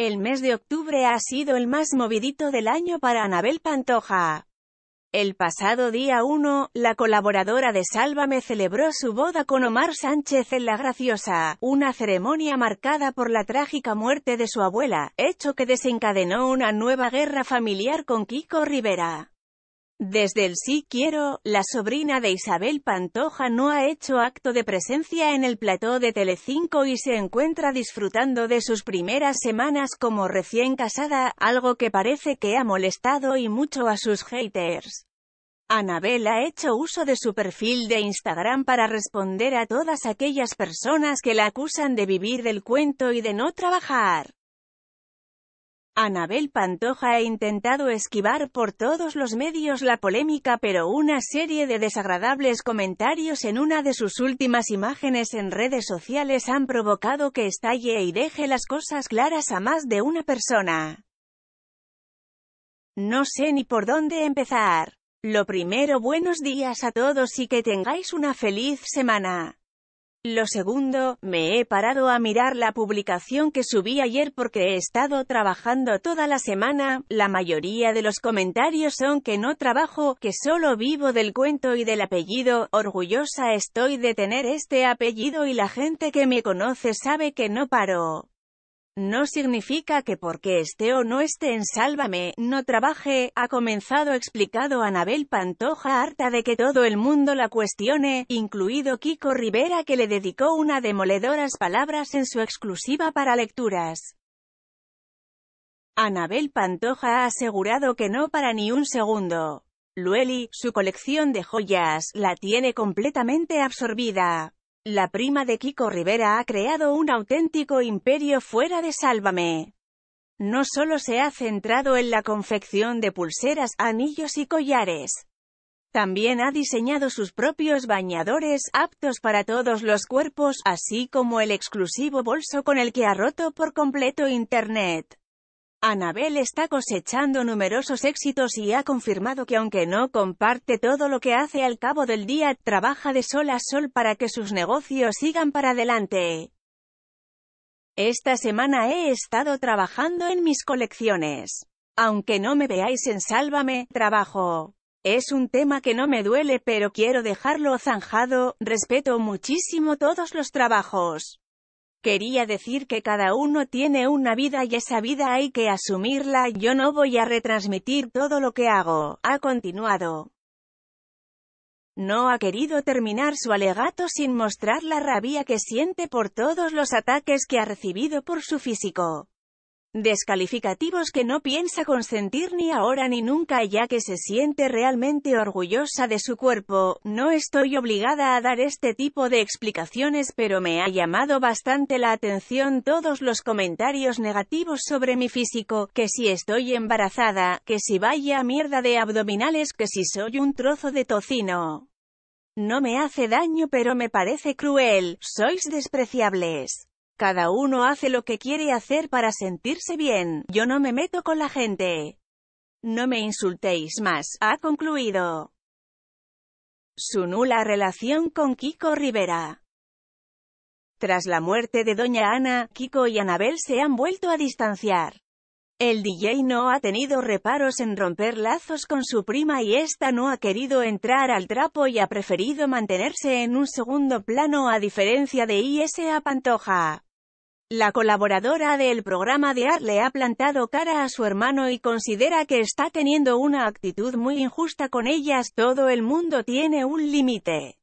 El mes de octubre ha sido el más movidito del año para Anabel Pantoja. El pasado día 1, la colaboradora de Sálvame celebró su boda con Omar Sánchez en La Graciosa, una ceremonia marcada por la trágica muerte de su abuela, hecho que desencadenó una nueva guerra familiar con Kiko Rivera. Desde el Sí Quiero, la sobrina de Isabel Pantoja no ha hecho acto de presencia en el plató de Telecinco y se encuentra disfrutando de sus primeras semanas como recién casada, algo que parece que ha molestado y mucho a sus haters. Anabel ha hecho uso de su perfil de Instagram para responder a todas aquellas personas que la acusan de vivir del cuento y de no trabajar. Anabel Pantoja ha intentado esquivar por todos los medios la polémica pero una serie de desagradables comentarios en una de sus últimas imágenes en redes sociales han provocado que estalle y deje las cosas claras a más de una persona. No sé ni por dónde empezar. Lo primero buenos días a todos y que tengáis una feliz semana. Lo segundo, me he parado a mirar la publicación que subí ayer porque he estado trabajando toda la semana, la mayoría de los comentarios son que no trabajo, que solo vivo del cuento y del apellido, orgullosa estoy de tener este apellido y la gente que me conoce sabe que no paro. No significa que porque esté o no esté en Sálvame, no trabaje, ha comenzado explicado Anabel Pantoja harta de que todo el mundo la cuestione, incluido Kiko Rivera que le dedicó una demoledoras palabras en su exclusiva para lecturas. Anabel Pantoja ha asegurado que no para ni un segundo. Lueli, su colección de joyas, la tiene completamente absorbida. La prima de Kiko Rivera ha creado un auténtico imperio fuera de Sálvame. No solo se ha centrado en la confección de pulseras, anillos y collares. También ha diseñado sus propios bañadores, aptos para todos los cuerpos, así como el exclusivo bolso con el que ha roto por completo Internet. Anabel está cosechando numerosos éxitos y ha confirmado que aunque no comparte todo lo que hace al cabo del día, trabaja de sol a sol para que sus negocios sigan para adelante. Esta semana he estado trabajando en mis colecciones. Aunque no me veáis en Sálvame, trabajo. Es un tema que no me duele pero quiero dejarlo zanjado, respeto muchísimo todos los trabajos. Quería decir que cada uno tiene una vida y esa vida hay que asumirla, yo no voy a retransmitir todo lo que hago, ha continuado. No ha querido terminar su alegato sin mostrar la rabia que siente por todos los ataques que ha recibido por su físico. Descalificativos que no piensa consentir ni ahora ni nunca ya que se siente realmente orgullosa de su cuerpo. No estoy obligada a dar este tipo de explicaciones pero me ha llamado bastante la atención todos los comentarios negativos sobre mi físico, que si estoy embarazada, que si vaya mierda de abdominales, que si soy un trozo de tocino. No me hace daño pero me parece cruel, sois despreciables. Cada uno hace lo que quiere hacer para sentirse bien. Yo no me meto con la gente. No me insultéis más, ha concluido. Su nula relación con Kiko Rivera. Tras la muerte de Doña Ana, Kiko y Anabel se han vuelto a distanciar. El DJ no ha tenido reparos en romper lazos con su prima y esta no ha querido entrar al trapo y ha preferido mantenerse en un segundo plano a diferencia de ISA Pantoja. La colaboradora del programa de Art le ha plantado cara a su hermano y considera que está teniendo una actitud muy injusta con ellas. Todo el mundo tiene un límite.